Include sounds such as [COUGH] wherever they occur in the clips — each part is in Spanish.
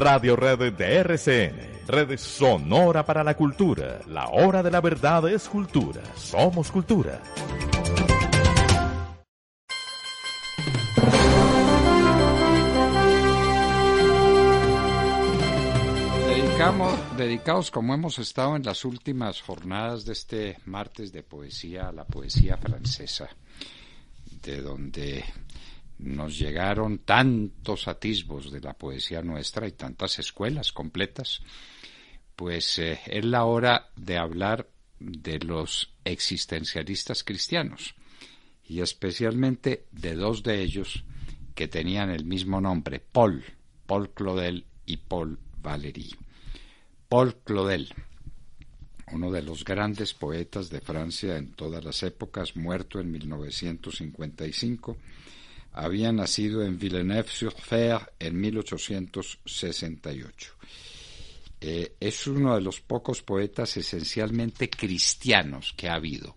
Radio Red de RCN, Red Sonora para la Cultura. La hora de la verdad es cultura. Somos cultura. Dedicamos, dedicados como hemos estado en las últimas jornadas de este martes de poesía a la poesía francesa, de donde nos llegaron tantos atisbos de la poesía nuestra y tantas escuelas completas, pues eh, es la hora de hablar de los existencialistas cristianos y especialmente de dos de ellos que tenían el mismo nombre, Paul, Paul Claudel y Paul Valéry. Paul Claudel, uno de los grandes poetas de Francia en todas las épocas, muerto en 1955, había nacido en Villeneuve-sur-Fer en 1868. Eh, es uno de los pocos poetas esencialmente cristianos que ha habido,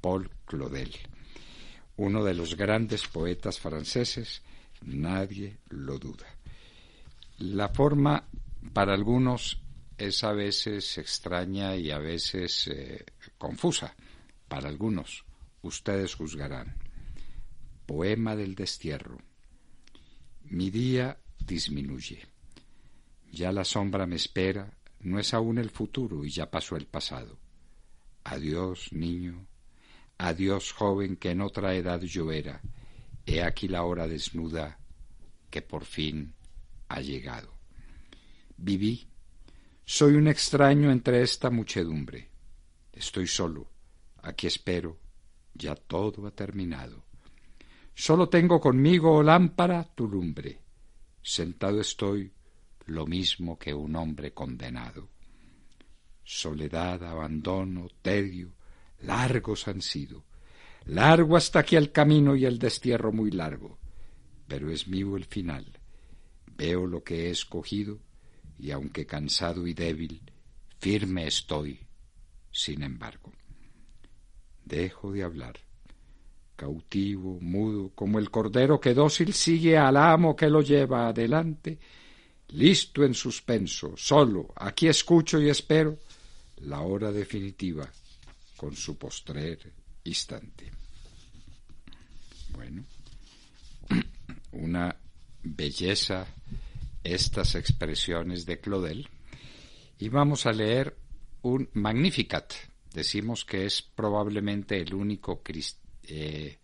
Paul Claudel, uno de los grandes poetas franceses, nadie lo duda. La forma para algunos es a veces extraña y a veces eh, confusa, para algunos, ustedes juzgarán. Poema del destierro. Mi día disminuye. Ya la sombra me espera, no es aún el futuro y ya pasó el pasado. Adiós, niño. Adiós, joven que en otra edad yo era. He aquí la hora desnuda que por fin ha llegado. Viví. Soy un extraño entre esta muchedumbre. Estoy solo. Aquí espero. Ya todo ha terminado. Solo tengo conmigo, oh lámpara, tu lumbre. Sentado estoy, lo mismo que un hombre condenado. Soledad, abandono, tedio, largos han sido. Largo hasta aquí el camino y el destierro muy largo. Pero es mío el final. Veo lo que he escogido y aunque cansado y débil, firme estoy, sin embargo. Dejo de hablar cautivo, mudo, como el cordero que dócil sigue al amo que lo lleva adelante, listo en suspenso, solo, aquí escucho y espero la hora definitiva con su postrer instante. Bueno, [CLEARS THROAT] una belleza estas expresiones de Claudel y vamos a leer un Magnificat. Decimos que es probablemente el único cristiano eh,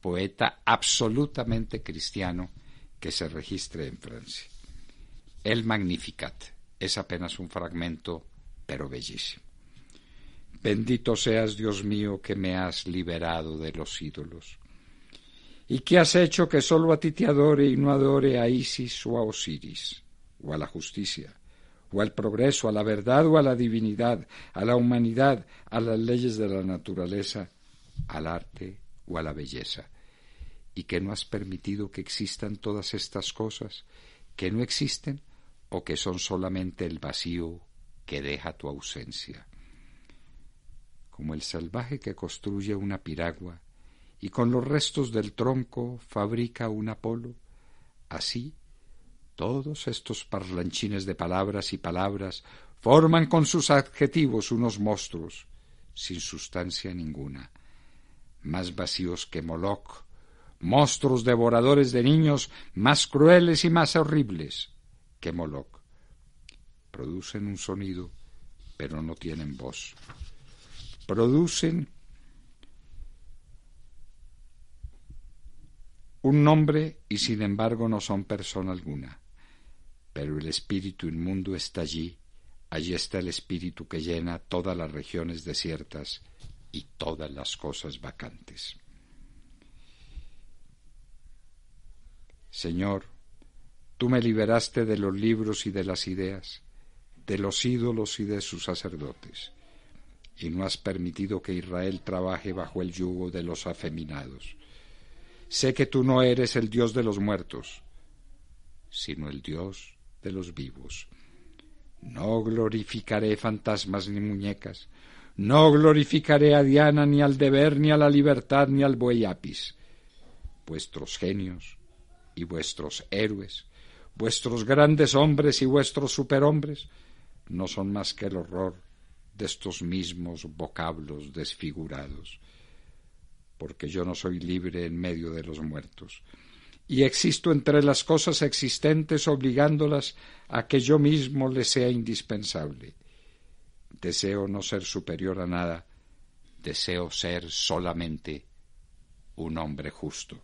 poeta absolutamente cristiano que se registre en Francia. El Magnificat es apenas un fragmento, pero bellísimo. Bendito seas, Dios mío, que me has liberado de los ídolos. ¿Y qué has hecho que solo a ti te adore y no adore a Isis o a Osiris, o a la justicia, o al progreso, a la verdad o a la divinidad, a la humanidad, a las leyes de la naturaleza, al arte o a la belleza, y que no has permitido que existan todas estas cosas que no existen o que son solamente el vacío que deja tu ausencia. Como el salvaje que construye una piragua y con los restos del tronco fabrica un apolo, así todos estos parlanchines de palabras y palabras forman con sus adjetivos unos monstruos sin sustancia ninguna, más vacíos que Moloch, monstruos devoradores de niños más crueles y más horribles que Moloch. Producen un sonido, pero no tienen voz. Producen un nombre y sin embargo no son persona alguna. Pero el espíritu inmundo está allí, allí está el espíritu que llena todas las regiones desiertas y todas las cosas vacantes. Señor, tú me liberaste de los libros y de las ideas, de los ídolos y de sus sacerdotes, y no has permitido que Israel trabaje bajo el yugo de los afeminados. Sé que tú no eres el Dios de los muertos, sino el Dios de los vivos. No glorificaré fantasmas ni muñecas, no glorificaré a Diana ni al deber, ni a la libertad, ni al buey apis. Vuestros genios y vuestros héroes, vuestros grandes hombres y vuestros superhombres, no son más que el horror de estos mismos vocablos desfigurados, porque yo no soy libre en medio de los muertos, y existo entre las cosas existentes obligándolas a que yo mismo les sea indispensable. Deseo no ser superior a nada, deseo ser solamente un hombre justo.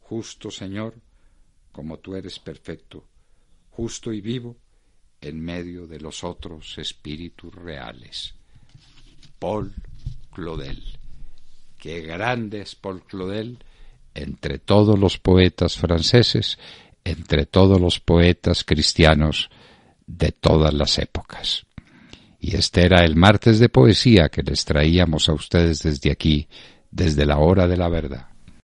Justo, Señor, como tú eres perfecto, justo y vivo en medio de los otros espíritus reales. Paul Claudel. Qué grande es Paul Claudel entre todos los poetas franceses, entre todos los poetas cristianos de todas las épocas. Y este era el martes de poesía que les traíamos a ustedes desde aquí, desde la hora de la verdad.